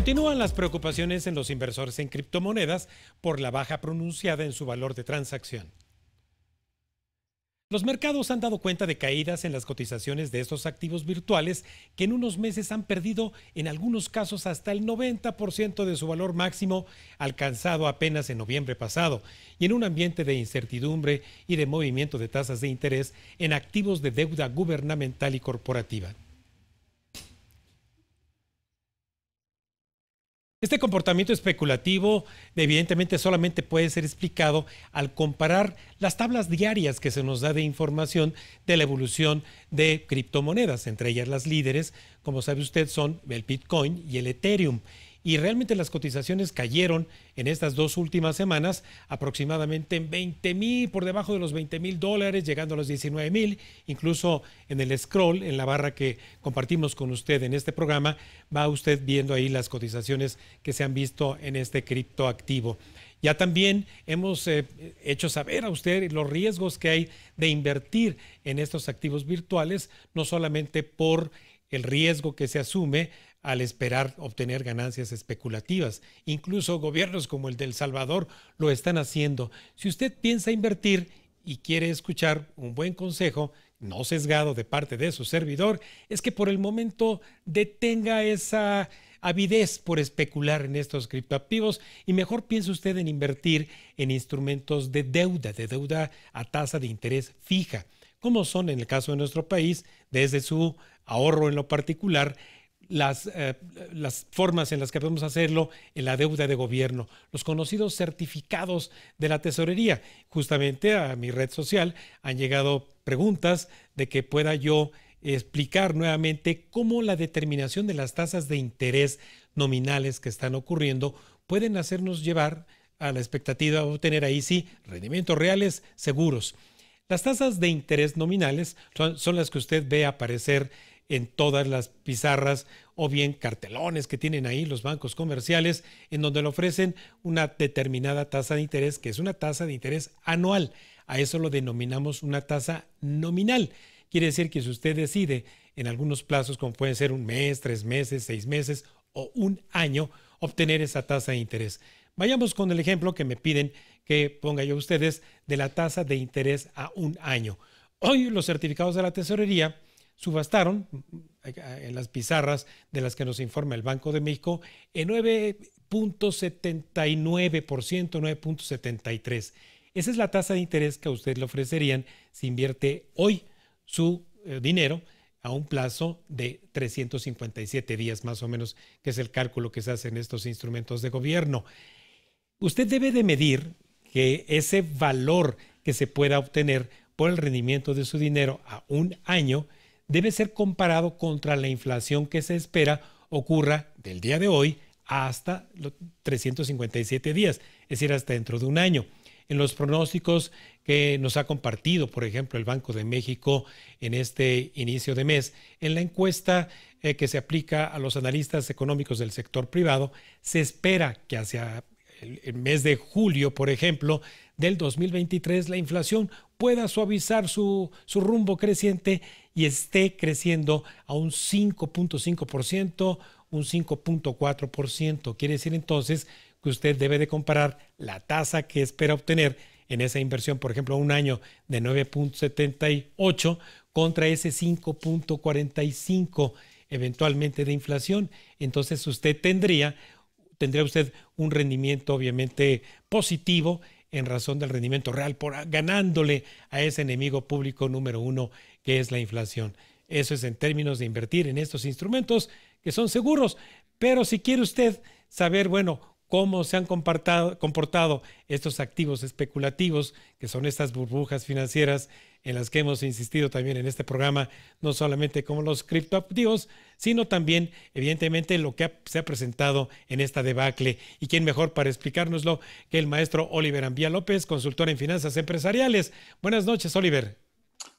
Continúan las preocupaciones en los inversores en criptomonedas por la baja pronunciada en su valor de transacción. Los mercados han dado cuenta de caídas en las cotizaciones de estos activos virtuales que en unos meses han perdido en algunos casos hasta el 90% de su valor máximo alcanzado apenas en noviembre pasado y en un ambiente de incertidumbre y de movimiento de tasas de interés en activos de deuda gubernamental y corporativa. Este comportamiento especulativo evidentemente solamente puede ser explicado al comparar las tablas diarias que se nos da de información de la evolución de criptomonedas, entre ellas las líderes, como sabe usted, son el Bitcoin y el Ethereum y realmente las cotizaciones cayeron en estas dos últimas semanas aproximadamente en 20 mil, por debajo de los 20 mil dólares, llegando a los 19 mil, incluso en el scroll, en la barra que compartimos con usted en este programa, va usted viendo ahí las cotizaciones que se han visto en este criptoactivo. Ya también hemos eh, hecho saber a usted los riesgos que hay de invertir en estos activos virtuales, no solamente por el riesgo que se asume al esperar obtener ganancias especulativas. Incluso gobiernos como el de El Salvador lo están haciendo. Si usted piensa invertir y quiere escuchar un buen consejo, no sesgado de parte de su servidor, es que por el momento detenga esa avidez por especular en estos criptoactivos y mejor piense usted en invertir en instrumentos de deuda, de deuda a tasa de interés fija, como son en el caso de nuestro país, desde su ahorro en lo particular, eh, las, formas en las que podemos hacerlo en la deuda de gobierno, los conocidos certificados de la tesorería. Justamente a mi red social han llegado preguntas de que pueda yo explicar nuevamente cómo la determinación de las tasas de interés nominales que están ocurriendo pueden hacernos llevar a la expectativa de obtener ahí sí rendimientos reales seguros. Las tasas de interés nominales son, son las que usted ve aparecer en todas las pizarras o bien cartelones que tienen ahí los bancos comerciales en donde le ofrecen una determinada tasa de interés que es una tasa de interés anual. A eso lo denominamos una tasa nominal. Quiere decir que si usted decide en algunos plazos, como pueden ser un mes, tres meses, seis meses o un año, obtener esa tasa de interés. Vayamos con el ejemplo que me piden que ponga yo a ustedes de la tasa de interés a un año. Hoy los certificados de la tesorería subastaron eh, en las pizarras de las que nos informa el Banco de México en 9.79%, 9.73%. Esa es la tasa de interés que a usted le ofrecerían si invierte hoy su eh, dinero a un plazo de 357 días más o menos, que es el cálculo que se hace en estos instrumentos de gobierno. Usted debe de medir que ese valor que se pueda obtener por el rendimiento de su dinero a un año debe ser comparado contra la inflación que se espera ocurra del día de hoy hasta los 357 días, es decir, hasta dentro de un año. En los pronósticos que nos ha compartido, por ejemplo, el Banco de México en este inicio de mes, en la encuesta eh, que se aplica a los analistas económicos del sector privado, se espera que hacia el, mes de julio, por ejemplo, del 2023, la inflación pueda suavizar su, su rumbo creciente y esté creciendo a un 5.5%, un 5.4%. Quiere decir entonces que usted debe de comparar la tasa que espera obtener en esa inversión, por ejemplo, un año de 9.78 contra ese 5.45 eventualmente de inflación. Entonces usted tendría, tendría usted un rendimiento obviamente positivo en razón del rendimiento real, por ganándole a ese enemigo público número uno que es la inflación. Eso es en términos de invertir en estos instrumentos que son seguros. Pero si quiere usted saber, bueno, cómo se han comportado estos activos especulativos, que son estas burbujas financieras en las que hemos insistido también en este programa, no solamente como los criptoactivos, sino también, evidentemente, lo que se ha presentado en esta debacle. ¿Y quién mejor para explicárnoslo que el maestro Oliver Ambía López, consultor en finanzas empresariales? Buenas noches, Oliver.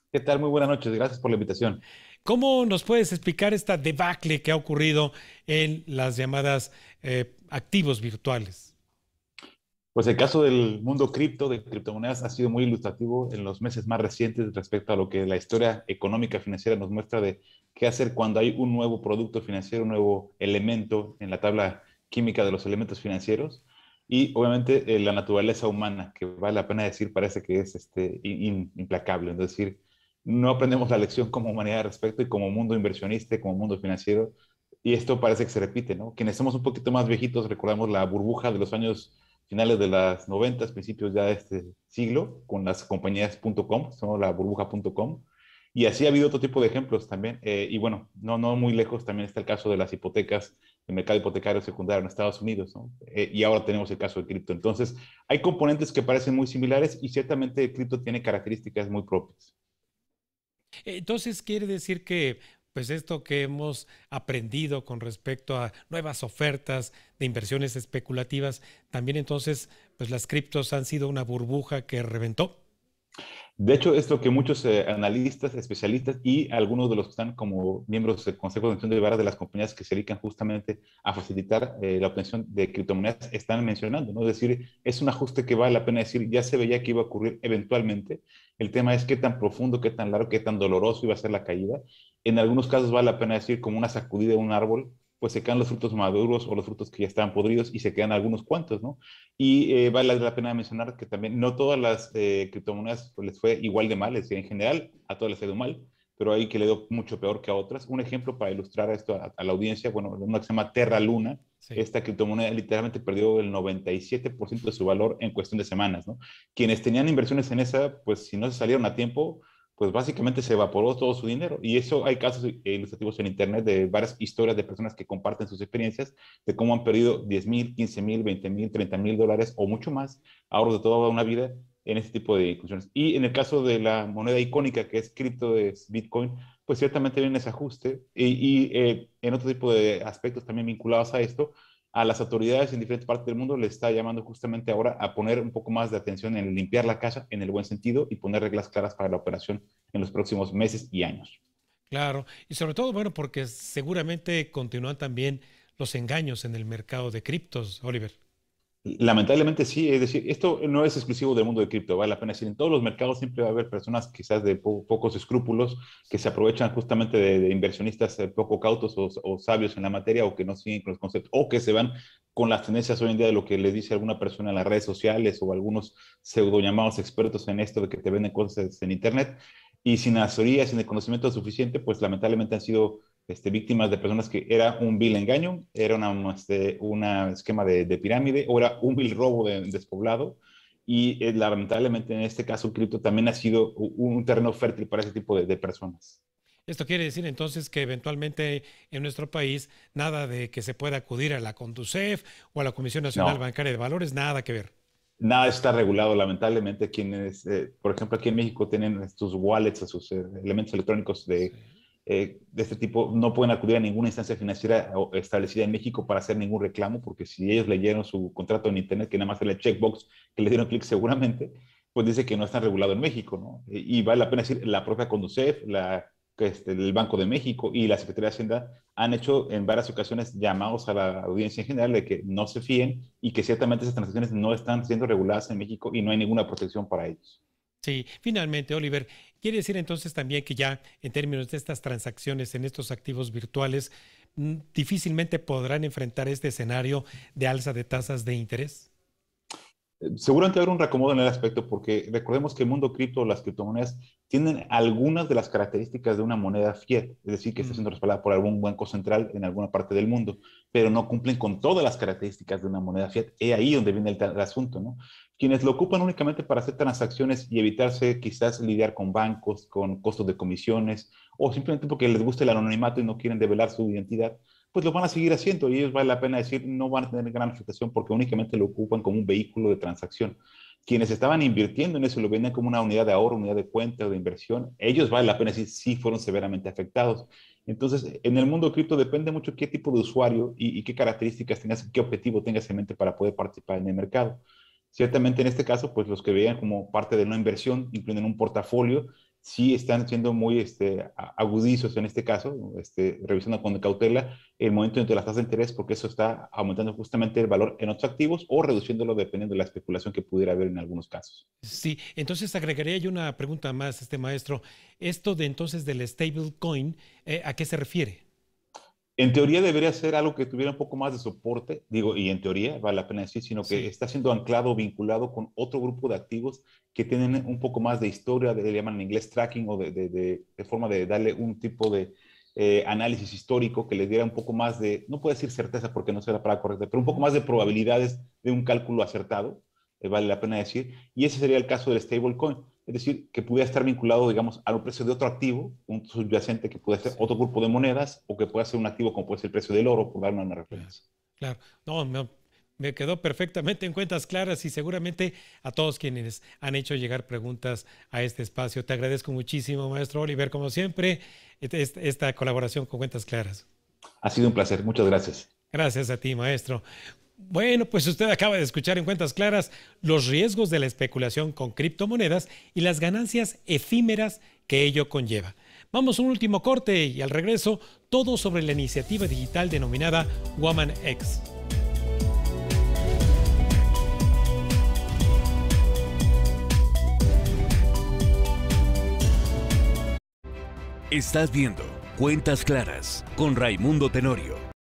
¿Qué tal? Muy buenas noches. Gracias por la invitación. ¿Cómo nos puedes explicar esta debacle que ha ocurrido en las llamadas eh, activos virtuales? Pues el caso del mundo cripto, de criptomonedas, ha sido muy ilustrativo en los meses más recientes respecto a lo que la historia económica financiera nos muestra de qué hacer cuando hay un nuevo producto financiero, un nuevo elemento en la tabla química de los elementos financieros. Y obviamente eh, la naturaleza humana, que vale la pena decir, parece que es este, implacable. Es decir, no aprendemos la lección como humanidad al respecto y como mundo inversionista como mundo financiero. Y esto parece que se repite, ¿no? Quienes somos un poquito más viejitos recordamos la burbuja de los años finales de las noventas, principios ya de este siglo, con las compañías .com, son la burbuja.com. Y así ha habido otro tipo de ejemplos también. Eh, y bueno, no, no muy lejos también está el caso de las hipotecas, el mercado hipotecario secundario en Estados Unidos, ¿no? Eh, y ahora tenemos el caso de cripto. Entonces, hay componentes que parecen muy similares y ciertamente el cripto tiene características muy propias. Entonces quiere decir que pues esto que hemos aprendido con respecto a nuevas ofertas de inversiones especulativas, también entonces pues las criptos han sido una burbuja que reventó. De hecho, es lo que muchos eh, analistas, especialistas y algunos de los que están como miembros del Consejo de Atención de Varas de las compañías que se dedican justamente a facilitar eh, la obtención de criptomonedas están mencionando, ¿no? Es decir, es un ajuste que vale la pena decir, ya se veía que iba a ocurrir eventualmente. El tema es qué tan profundo, qué tan largo, qué tan doloroso iba a ser la caída. En algunos casos vale la pena decir como una sacudida de un árbol pues se quedan los frutos maduros o los frutos que ya están podridos y se quedan algunos cuantos, ¿no? Y eh, vale la pena mencionar que también no todas las eh, criptomonedas pues, les fue igual de mal, es decir, en general a todas les ha ido mal, pero hay que le dio mucho peor que a otras. Un ejemplo para ilustrar esto a, la audiencia, bueno, una que se llama Terra Luna, esta criptomoneda literalmente perdió el 97% de su valor en cuestión de semanas, ¿no? Quienes tenían inversiones en esa, pues si no se salieron a tiempo, pues básicamente se evaporó todo su dinero. Y eso hay casos eh, ilustrativos en Internet de varias historias de personas que comparten sus experiencias de cómo han perdido 10 mil, 15 mil, 20 mil, 30 mil dólares o mucho más ahorros de toda una vida en este tipo de inclusiones. Y en el caso de la moneda icónica que es cripto, es Bitcoin, pues ciertamente viene ese ajuste. Y, eh, en otro tipo de aspectos también vinculados a esto, a las autoridades en diferentes partes del mundo le está llamando justamente ahora a poner un poco más de atención en limpiar la casa en el buen sentido y poner reglas claras para la operación en los próximos meses y años. Claro, y sobre todo, bueno, porque seguramente continúan también los engaños en el mercado de criptos, Oliver. Lamentablemente sí, es decir, esto no es exclusivo del mundo de cripto, vale la pena decir, en todos los mercados siempre va a haber personas quizás de pocos escrúpulos que se aprovechan justamente de, inversionistas eh, poco cautos o, sabios en la materia o que no siguen con los conceptos o que se van con las tendencias hoy en día de lo que les dice alguna persona en las redes sociales o algunos pseudo llamados expertos en esto de que te venden cosas en Internet y sin asesoría, sin el conocimiento suficiente, pues lamentablemente han sido este, víctimas de personas que era un vil engaño, era un este, esquema de, pirámide o era un vil robo despoblado. Y eh, lamentablemente en este caso, el cripto también ha sido un, terreno fértil para ese tipo de, personas. Esto quiere decir entonces que eventualmente en nuestro país nada de que se pueda acudir a la Conducef o a la Comisión Nacional Bancaria de Valores, nada que ver. Nada está regulado, lamentablemente. Quienes, eh, por ejemplo, aquí en México tienen sus wallets, eh, sus elementos electrónicos de, eh, de este tipo no pueden acudir a ninguna instancia financiera establecida en México para hacer ningún reclamo, porque si ellos leyeron su contrato en Internet, que nada más era el checkbox que le dieron clic seguramente, pues dice que no está regulado en México, ¿no? E, y vale la pena decir, la propia Conducef, la, este, el Banco de México y la Secretaría de Hacienda han hecho en varias ocasiones llamados a la audiencia en general de que no se fíen y que ciertamente esas transacciones no están siendo reguladas en México y no hay ninguna protección para ellos. Sí, finalmente, Oliver, Quiere decir entonces también que ya en términos de estas transacciones en estos activos virtuales, mm, difícilmente podrán enfrentar este escenario de alza de tasas de interés. Seguramente habrá un reacomodo en el aspecto porque recordemos que el mundo cripto, las criptomonedas, tienen algunas de las características de una moneda fiat, es decir, que está mm. siendo respaldada por algún banco central en alguna parte del mundo, pero no cumplen con todas las características de una moneda fiat. Es ahí donde viene el asunto, ¿no? quienes lo ocupan únicamente para hacer transacciones y evitarse quizás lidiar con bancos, con costos de comisiones, o simplemente porque les gusta el anonimato y no quieren develar su identidad, pues lo van a seguir haciendo y ellos vale la pena decir no van a tener gran afectación porque únicamente lo ocupan como un vehículo de transacción. Quienes estaban invirtiendo en eso lo venden como una unidad de ahorro, unidad de cuenta o de inversión, ellos vale la pena decir sí fueron severamente afectados. Entonces, en el mundo cripto depende mucho qué tipo de usuario y, y, qué características tengas, qué objetivo tengas en mente para poder participar en el mercado. Ciertamente en este caso, pues los que veían como parte de una inversión, en un portafolio, sí están siendo muy este, agudizos en este caso, este, revisando con cautela el momento de las tasas de interés, porque eso está aumentando justamente el valor en otros activos o reduciéndolo dependiendo de la especulación que pudiera haber en algunos casos. Sí, entonces agregaría yo una pregunta más, este maestro. Esto de entonces del stablecoin, coin eh, ¿a qué se refiere? en teoría debería ser algo que tuviera un poco más de soporte, digo, y en teoría vale la pena decir, sino que está siendo anclado, vinculado con otro grupo de activos que tienen un poco más de historia, de, le llaman en inglés tracking o de, forma de darle un tipo de eh, análisis histórico que les diera un poco más de, no puedo decir certeza porque no será para palabra correcta, pero un poco más de probabilidades de un cálculo acertado, eh, vale la pena decir, y ese sería el caso del stablecoin es decir, que pudiera estar vinculado, digamos, a al precio de otro activo, un subyacente que puede ser otro grupo de monedas o que pueda ser un activo como puede ser el precio del oro, por dar una referencia. Claro, no, me quedó perfectamente en cuentas claras y seguramente a todos quienes han hecho llegar preguntas a este espacio. Te agradezco muchísimo, maestro Oliver, como siempre, esta colaboración con Cuentas Claras. Ha sido un placer, muchas gracias. Gracias a ti, maestro. Bueno, pues usted acaba de escuchar en cuentas claras los riesgos de la especulación con criptomonedas y las ganancias efímeras que ello conlleva. Vamos a un último corte y al regreso todo sobre la iniciativa digital denominada Woman X. Estás viendo Cuentas Claras con Raimundo Tenorio